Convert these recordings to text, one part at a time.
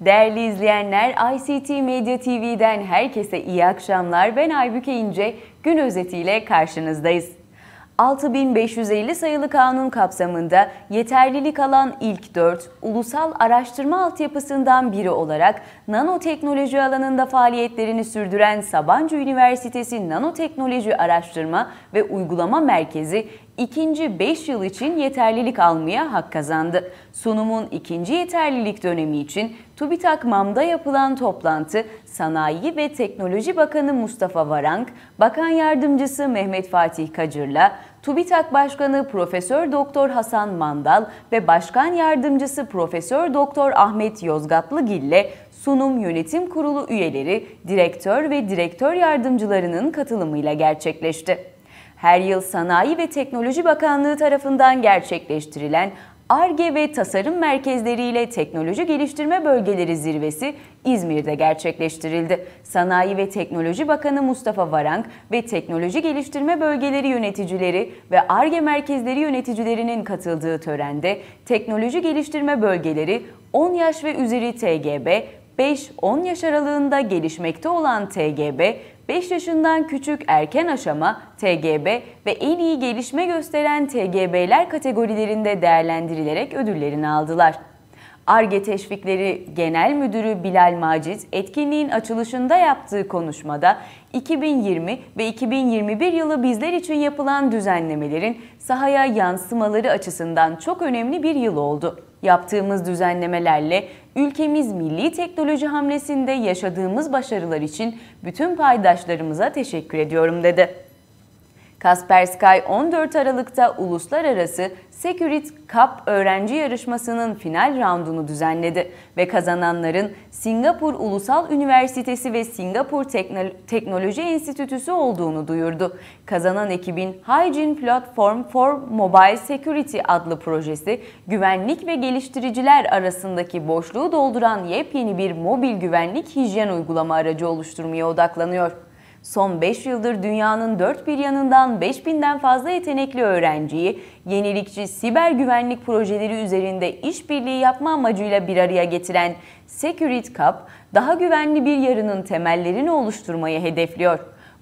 Değerli izleyenler, ICT Medya TV'den herkese iyi akşamlar. Ben Aybüke İnce, gün özetiyle karşınızdayız. 6550 sayılı kanun kapsamında yeterlilik alan ilk 4, ulusal araştırma altyapısından biri olarak nanoteknoloji alanında faaliyetlerini sürdüren Sabancı Üniversitesi Nanoteknoloji Araştırma ve Uygulama Merkezi ikinci 5 yıl için yeterlilik almaya hak kazandı. Sunumun ikinci yeterlilik dönemi için TÜBİTAK MAM'da yapılan toplantı Sanayi ve Teknoloji Bakanı Mustafa Varank, Bakan Yardımcısı Mehmet Fatih Kacır'la, TÜBİTAK Başkanı Profesör Doktor Hasan Mandal ve Başkan Yardımcısı Profesör Doktor Ahmet Yozgatlıgil ile sunum yönetim kurulu üyeleri, direktör ve direktör yardımcılarının katılımıyla gerçekleşti. Her yıl Sanayi ve Teknoloji Bakanlığı tarafından gerçekleştirilen ARGE ve tasarım Merkezleri ile teknoloji geliştirme bölgeleri zirvesi İzmir'de gerçekleştirildi. Sanayi ve Teknoloji Bakanı Mustafa Varank ve teknoloji geliştirme bölgeleri yöneticileri ve ARGE merkezleri yöneticilerinin katıldığı törende teknoloji geliştirme bölgeleri 10 yaş ve üzeri TGB, 5-10 yaş aralığında gelişmekte olan TGB 5 yaşından küçük erken aşama, TGB ve en iyi gelişme gösteren TGB'ler kategorilerinde değerlendirilerek ödüllerini aldılar. ARGE Teşvikleri Genel Müdürü Bilal Macit etkinliğin açılışında yaptığı konuşmada 2020 ve 2021 yılı bizler için yapılan düzenlemelerin sahaya yansımaları açısından çok önemli bir yıl oldu. Yaptığımız düzenlemelerle ülkemiz milli teknoloji hamlesinde yaşadığımız başarılar için bütün paydaşlarımıza teşekkür ediyorum dedi. Kaspersky 14 Aralık'ta uluslararası Securit Cup öğrenci yarışmasının final raundunu düzenledi ve kazananların Singapur Ulusal Üniversitesi ve Singapur Teknoloji Enstitüsü olduğunu duyurdu. Kazanan ekibin Hygiene Platform for Mobile Security adlı projesi, güvenlik ve geliştiriciler arasındaki boşluğu dolduran yepyeni bir mobil güvenlik hijyen uygulama aracı oluşturmaya odaklanıyor. Son 5 yıldır dünyanın dört bir yanından 5000'den fazla yetenekli öğrenciyi yenilikçi siber güvenlik projeleri üzerinde işbirliği yapma amacıyla bir araya getiren Security Cup, daha güvenli bir yarının temellerini oluşturmayı hedefliyor.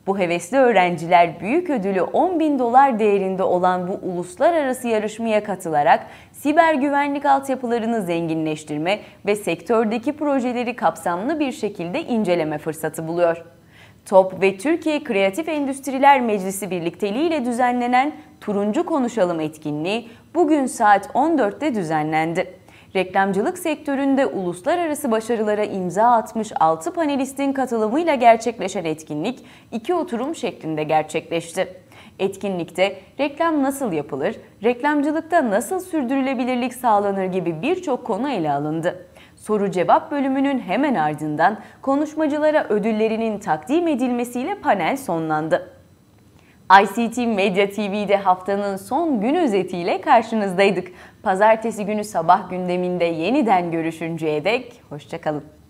Bu hevesli öğrenciler büyük ödülü 10 bin dolar değerinde olan bu uluslararası yarışmaya katılarak siber güvenlik altyapılarını zenginleştirme ve sektördeki projeleri kapsamlı bir şekilde inceleme fırsatı buluyor. TOP ve Türkiye Kreatif Endüstriler Meclisi birlikteliğiyle düzenlenen Turuncu Konuşalım etkinliği bugün saat 14'te düzenlendi. Reklamcılık sektöründe uluslararası başarılara imza atmış 6 panelistin katılımıyla gerçekleşen etkinlik iki oturum şeklinde gerçekleşti. Etkinlikte reklam nasıl yapılır, reklamcılıkta nasıl sürdürülebilirlik sağlanır gibi birçok konu ele alındı. Soru cevap bölümünün hemen ardından konuşmacılara ödüllerinin takdim edilmesiyle panel sonlandı. ICT Medya TV'de haftanın son gün özetiyle karşınızdaydık. Pazartesi günü sabah gündeminde yeniden görüşünceye dek hoşçakalın.